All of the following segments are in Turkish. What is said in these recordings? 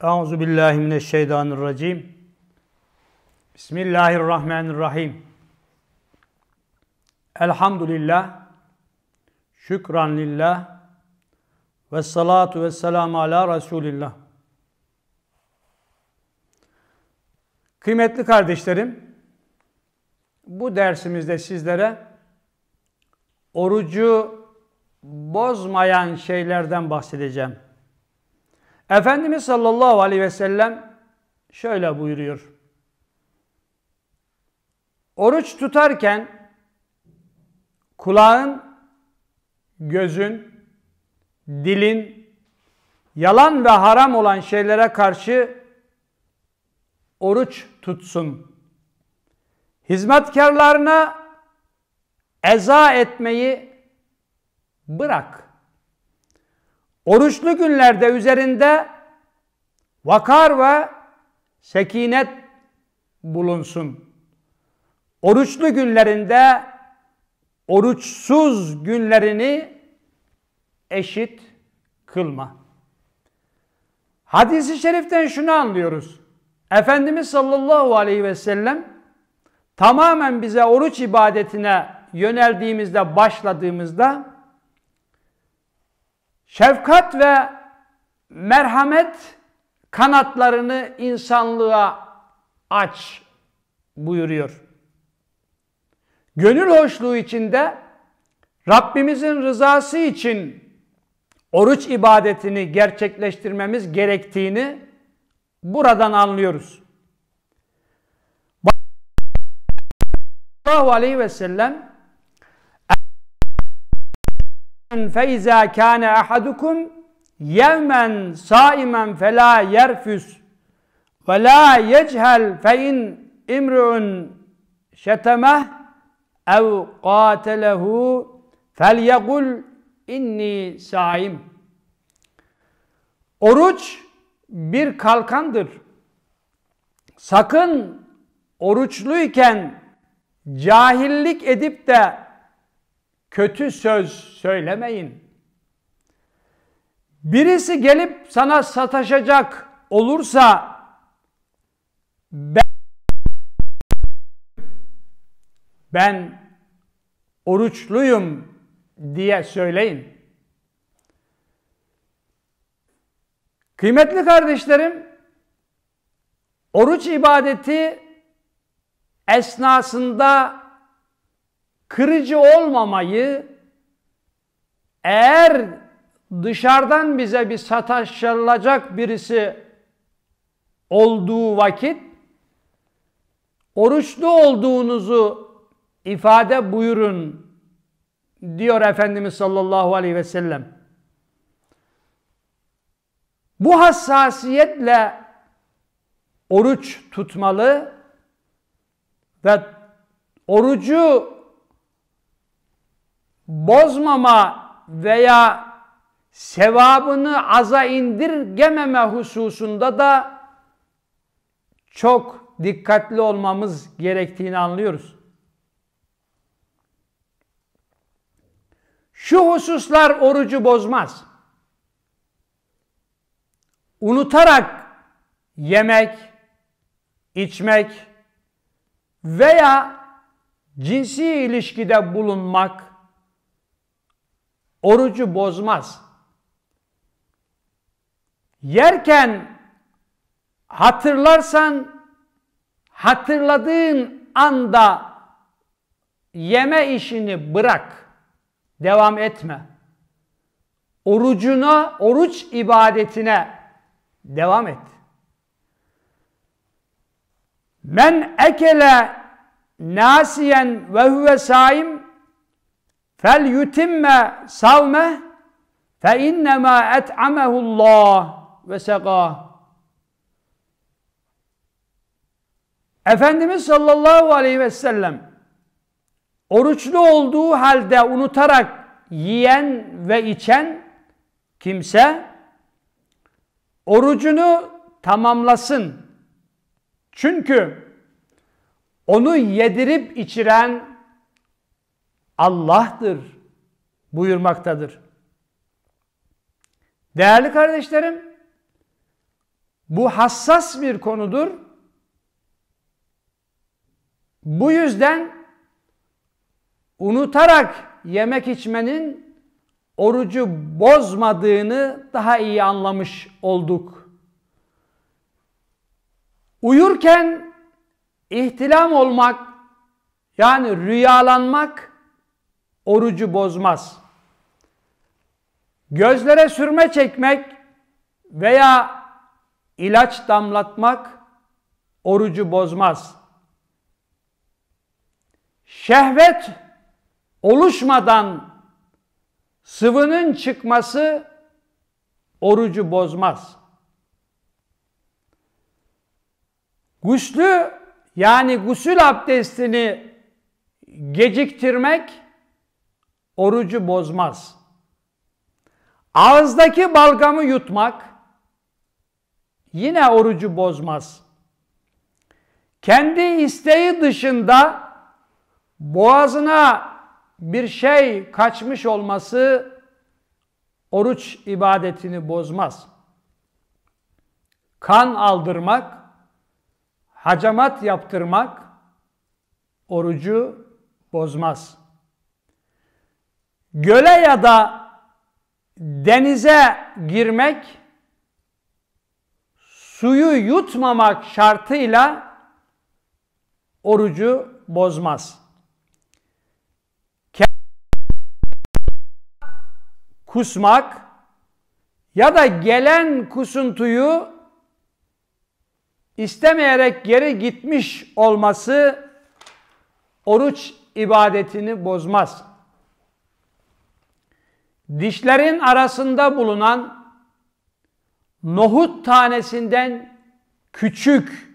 Euzu billahi mineşşeytanirracim. Bismillahirrahmanirrahim. Elhamdülillah. Şükran lillah. Ve salatu ve selamu ala Resulillah. Kıymetli kardeşlerim, bu dersimizde sizlere orucu bozmayan şeylerden bahsedeceğim. Efendimiz sallallahu aleyhi ve sellem şöyle buyuruyor. Oruç tutarken kulağın, gözün, dilin, yalan ve haram olan şeylere karşı oruç tutsun. Hizmetkarlarına eza etmeyi bırak. Oruçlu günlerde üzerinde vakar ve sekinet bulunsun. Oruçlu günlerinde oruçsuz günlerini eşit kılma. Hadis-i şeriften şunu anlıyoruz. Efendimiz sallallahu aleyhi ve sellem tamamen bize oruç ibadetine yöneldiğimizde, başladığımızda Şefkat ve merhamet kanatlarını insanlığa aç buyuruyor. Gönül hoşluğu içinde Rabbimizin rızası için oruç ibadetini gerçekleştirmemiz gerektiğini buradan anlıyoruz. Sallallahu aleyhi ve sellem فَاِذَا كَانَ اَحَدُكُمْ يَوْمًا صَائِمًا فَلَا يَرْفُسْ وَلَا يَجْهَلْ فَاِنْ اِمْرُعٌ شَتَمَهْ اَوْ قَاتَلَهُ فَلْيَقُلْ inni saim. Oruç bir kalkandır. Sakın oruçluyken cahillik edip de Kötü söz söylemeyin. Birisi gelip sana sataşacak olursa ben ben oruçluyum diye söyleyin. Kıymetli kardeşlerim, oruç ibadeti esnasında kırıcı olmamayı eğer dışarıdan bize bir sataşılacak birisi olduğu vakit oruçlu olduğunuzu ifade buyurun diyor Efendimiz sallallahu aleyhi ve sellem. Bu hassasiyetle oruç tutmalı ve orucu bozmama veya sevabını aza indirgememe hususunda da çok dikkatli olmamız gerektiğini anlıyoruz. Şu hususlar orucu bozmaz. Unutarak yemek, içmek veya cinsi ilişkide bulunmak orucu bozmaz. Yerken hatırlarsan hatırladığın anda yeme işini bırak. Devam etme. Orucuna, oruç ibadetine devam et. Men ekele nasiyen ve huve saim fel yutimme savme fe innema Allah ve sega. Efendimiz sallallahu aleyhi ve sellem oruçlu olduğu halde unutarak yiyen ve içen kimse orucunu tamamlasın. Çünkü onu yedirip içiren Allah'tır buyurmaktadır. Değerli kardeşlerim, bu hassas bir konudur. Bu yüzden unutarak yemek içmenin orucu bozmadığını daha iyi anlamış olduk. Uyurken ihtilam olmak yani rüyalanmak orucu bozmaz. Gözlere sürme çekmek veya ilaç damlatmak orucu bozmaz. Şehvet oluşmadan sıvının çıkması orucu bozmaz. Guslü yani gusül abdestini geciktirmek orucu bozmaz. Ağızdaki balgamı yutmak yine orucu bozmaz. Kendi isteği dışında boğazına bir şey kaçmış olması oruç ibadetini bozmaz. Kan aldırmak, hacamat yaptırmak orucu bozmaz.'' göle ya da denize girmek suyu yutmamak şartıyla orucu bozmaz. Kusmak ya da gelen kusuntuyu istemeyerek geri gitmiş olması oruç ibadetini bozmaz dişlerin arasında bulunan nohut tanesinden küçük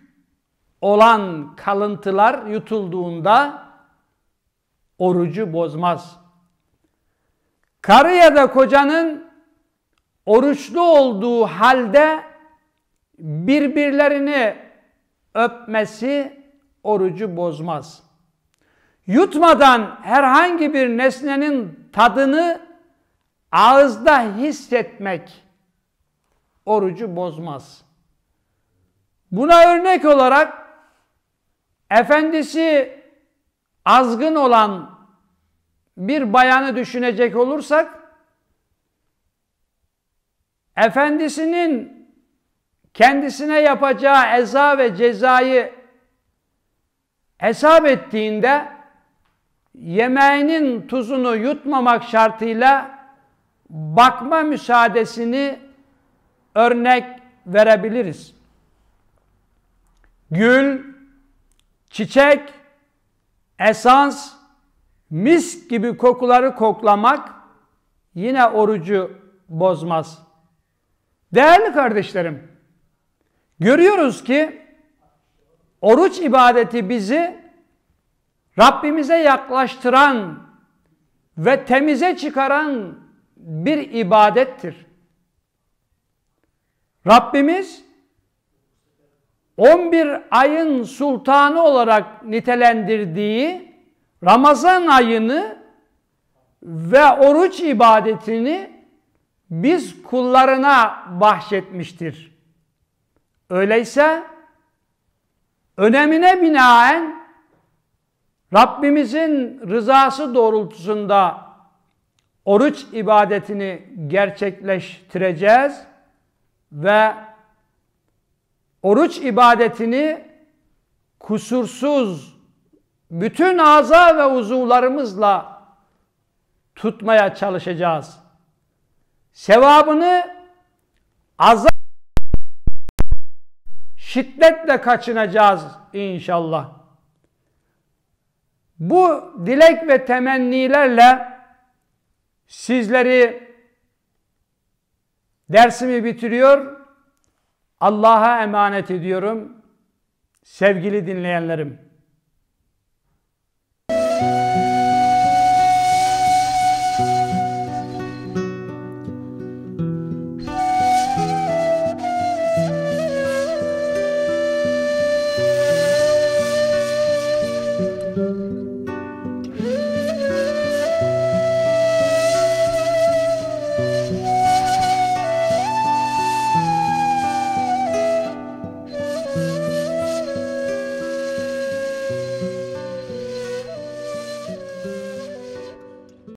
olan kalıntılar yutulduğunda orucu bozmaz. Karı ya da kocanın oruçlu olduğu halde birbirlerini öpmesi orucu bozmaz. Yutmadan herhangi bir nesnenin tadını ağızda hissetmek orucu bozmaz. Buna örnek olarak efendisi azgın olan bir bayanı düşünecek olursak efendisinin kendisine yapacağı eza ve cezayı hesap ettiğinde yemeğinin tuzunu yutmamak şartıyla bakma müsaadesini örnek verebiliriz. Gül, çiçek, esans, mis gibi kokuları koklamak yine orucu bozmaz. Değerli kardeşlerim, görüyoruz ki oruç ibadeti bizi Rabbimize yaklaştıran ve temize çıkaran bir ibadettir. Rabbimiz 11 ayın sultanı olarak nitelendirdiği Ramazan ayını ve oruç ibadetini biz kullarına bahşetmiştir. Öyleyse önemine binaen Rabbimizin rızası doğrultusunda oruç ibadetini gerçekleştireceğiz ve oruç ibadetini kusursuz bütün aza ve uzuvlarımızla tutmaya çalışacağız. Sevabını azap şiddetle kaçınacağız inşallah. Bu dilek ve temennilerle Sizleri dersimi bitiriyor. Allah'a emanet ediyorum. Sevgili dinleyenlerim.